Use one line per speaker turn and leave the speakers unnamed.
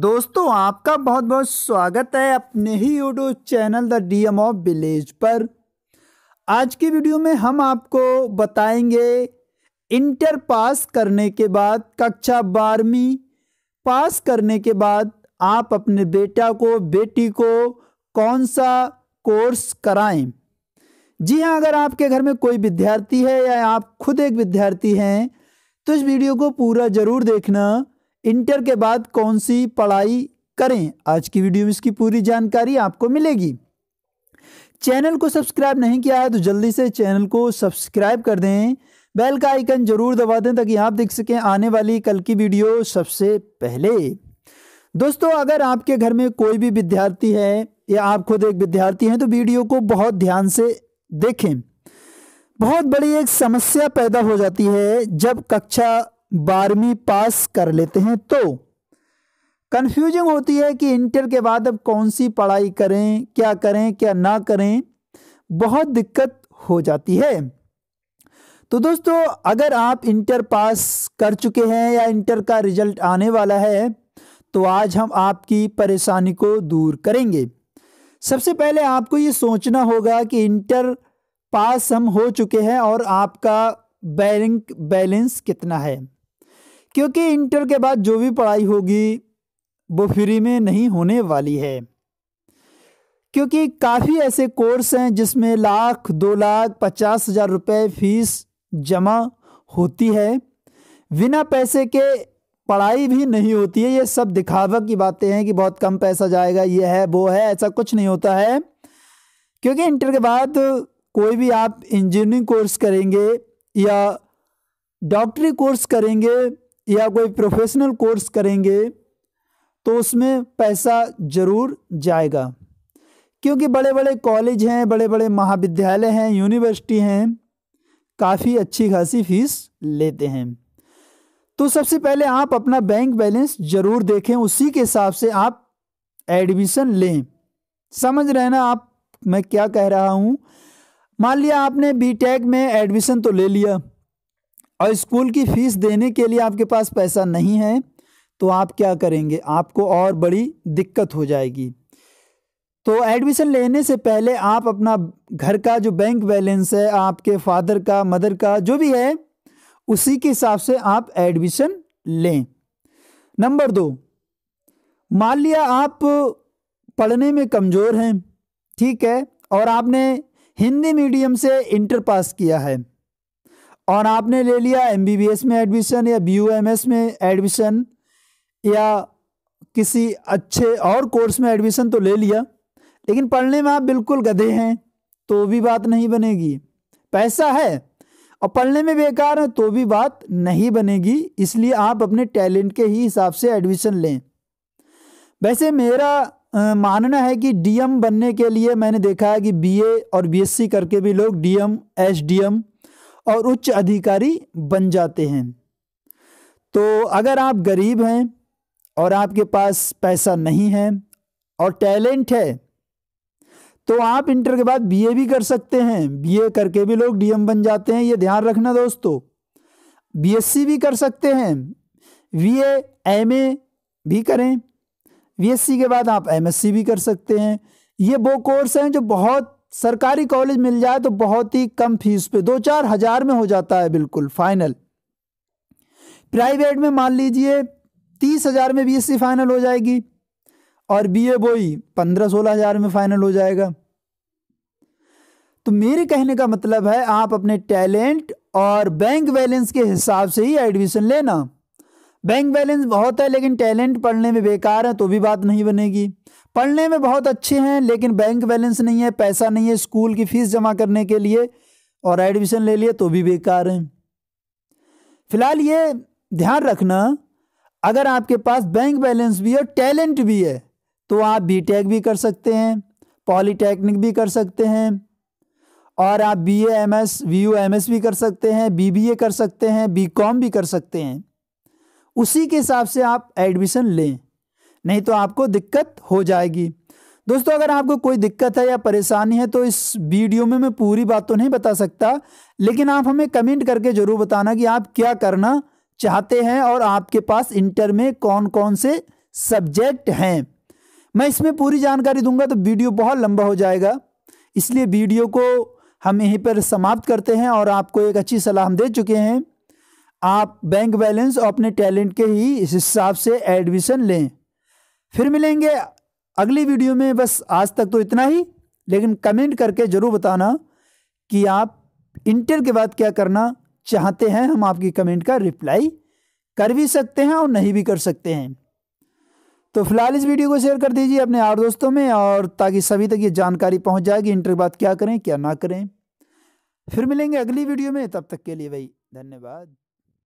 दोस्तों आपका बहुत बहुत स्वागत है अपने ही YouTube channel the DM of village पर आज की वीडियो में हम आपको बताएंगे इंटर पास करने के बाद कक्षा बारहवीं पास करने के बाद आप अपने बेटा को बेटी को कौन सा कोर्स कराएं जी हाँ अगर आपके घर में कोई विद्यार्थी है या आप खुद एक विद्यार्थी हैं तो इस वीडियो को पूरा ज़रूर देखना इंटर के बाद कौन सी पढ़ाई करें आज की वीडियो में इसकी पूरी जानकारी आपको मिलेगी चैनल को सब्सक्राइब नहीं किया है तो जल्दी से चैनल को सब्सक्राइब कर दें बेल का आइकन जरूर दबा दें ताकि आप देख सकें आने वाली कल की वीडियो सबसे पहले दोस्तों अगर आपके घर में कोई भी विद्यार्थी है या आप खुद एक विद्यार्थी हैं तो वीडियो को बहुत ध्यान से देखें बहुत बड़ी एक समस्या पैदा हो जाती है जब कक्षा बारहवीं पास कर लेते हैं तो कंफ्यूजिंग होती है कि इंटर के बाद अब कौन सी पढ़ाई करें क्या करें क्या ना करें बहुत दिक्कत हो जाती है तो दोस्तों अगर आप इंटर पास कर चुके हैं या इंटर का रिजल्ट आने वाला है तो आज हम आपकी परेशानी को दूर करेंगे सबसे पहले आपको ये सोचना होगा कि इंटर पास हम हो चुके हैं और आपका बैंक बैलेंस कितना है क्योंकि इंटर के बाद जो भी पढ़ाई होगी वो फ्री में नहीं होने वाली है क्योंकि काफ़ी ऐसे कोर्स हैं जिसमें लाख दो लाख पचास हज़ार रुपये फीस जमा होती है बिना पैसे के पढ़ाई भी नहीं होती है ये सब दिखावा की बातें हैं कि बहुत कम पैसा जाएगा ये है वो है ऐसा कुछ नहीं होता है क्योंकि इंटर के बाद कोई भी आप इंजीनियरिंग कोर्स करेंगे या डॉक्टरी कोर्स करेंगे या कोई प्रोफेशनल कोर्स करेंगे तो उसमें पैसा ज़रूर जाएगा क्योंकि बड़े बड़े कॉलेज हैं बड़े बड़े महाविद्यालय हैं यूनिवर्सिटी हैं काफ़ी अच्छी खासी फीस लेते हैं तो सबसे पहले आप अपना बैंक बैलेंस ज़रूर देखें उसी के हिसाब से आप एडमिशन लें समझ रहे ना आप मैं क्या कह रहा हूँ मान लिया आपने बीटेक में एडमिशन तो ले लिया और स्कूल की फ़ीस देने के लिए आपके पास पैसा नहीं है तो आप क्या करेंगे आपको और बड़ी दिक्कत हो जाएगी तो एडमिशन लेने से पहले आप अपना घर का जो बैंक बैलेंस है आपके फादर का मदर का जो भी है उसी के हिसाब से आप एडमिशन लें नंबर दो मान लिया आप पढ़ने में कमज़ोर हैं ठीक है और आपने हिंदी मीडियम से इंटर पास किया है और आपने ले लिया एस में एडमिशन या एस में एडमिशन या किसी अच्छे और कोर्स में एडमिशन तो ले लिया लेकिन पढ़ने में आप बिल्कुल गधे हैं तो भी बात नहीं बनेगी पैसा है और पढ़ने में बेकार है तो भी बात नहीं बनेगी इसलिए आप अपने टैलेंट के ही हिसाब से एडमिशन लें वैसे मेरा मानना है कि डीएम बनने के लिए मैंने देखा है कि बीए और बीएससी करके भी लोग डीएम एसडीएम और उच्च अधिकारी बन जाते हैं तो अगर आप गरीब हैं और आपके पास पैसा नहीं है और टैलेंट है तो आप इंटर के बाद बीए भी कर सकते हैं बीए करके भी लोग डीएम बन जाते हैं ये ध्यान रखना दोस्तों बीएससी भी कर सकते हैं एम एमए भी करें बीएससी के बाद आप एमएससी भी कर सकते हैं ये वो कोर्स हैं जो बहुत सरकारी कॉलेज मिल जाए तो बहुत ही कम फीस पे दो चार हज़ार में हो जाता है बिल्कुल फाइनल प्राइवेट में मान लीजिए तीस हज़ार में बीएससी फाइनल e हो जाएगी और बीए बोई पंद्रह सोलह हज़ार में फाइनल हो जाएगा तो मेरे कहने का मतलब है आप अपने टैलेंट और बैंक बैलेंस के हिसाब से ही एडमिशन लेना बैंक बैलेंस बहुत है लेकिन टैलेंट पढ़ने में बेकार है तो भी बात नहीं बनेगी पढ़ने में बहुत अच्छे हैं लेकिन बैंक बैलेंस नहीं है पैसा नहीं है स्कूल की फीस जमा करने के लिए और एडमिशन ले लिए तो भी बेकार हैं फिलहाल ये ध्यान रखना अगर आपके पास बैंक बैलेंस भी है टैलेंट भी है तो आप टेक भी कर सकते हैं पॉलीटेक्निक भी कर सकते हैं और आप B M S V U M S भी कर सकते हैं बी बी ए कर सकते हैं बी कॉम भी कर सकते हैं उसी के हिसाब से आप एडमिशन लें नहीं तो आपको दिक्कत हो जाएगी दोस्तों अगर आपको कोई दिक्कत है या परेशानी है तो इस वीडियो में मैं पूरी बात तो नहीं बता सकता लेकिन आप हमें कमेंट करके ज़रूर बताना कि आप क्या करना चाहते हैं और आपके पास इंटर में कौन कौन से सब्जेक्ट हैं मैं इसमें पूरी जानकारी दूंगा तो वीडियो बहुत लंबा हो जाएगा इसलिए वीडियो को हम यहीं पर समाप्त करते हैं और आपको एक अच्छी सलाह दे चुके हैं आप बैंक बैलेंस और अपने टैलेंट के ही इस हिसाब से एडमिशन लें फिर मिलेंगे अगली वीडियो में बस आज तक तो इतना ही लेकिन कमेंट करके ज़रूर बताना कि आप इंटर के बाद क्या करना चाहते हैं हम आपकी कमेंट का रिप्लाई कर भी सकते हैं और नहीं भी कर सकते हैं तो फिलहाल इस वीडियो को शेयर कर दीजिए अपने यार दोस्तों में और ताकि सभी तक ये जानकारी पहुंच जाए कि इंटर के बाद क्या करें क्या ना करें फिर मिलेंगे अगली वीडियो में तब तक के लिए भाई धन्यवाद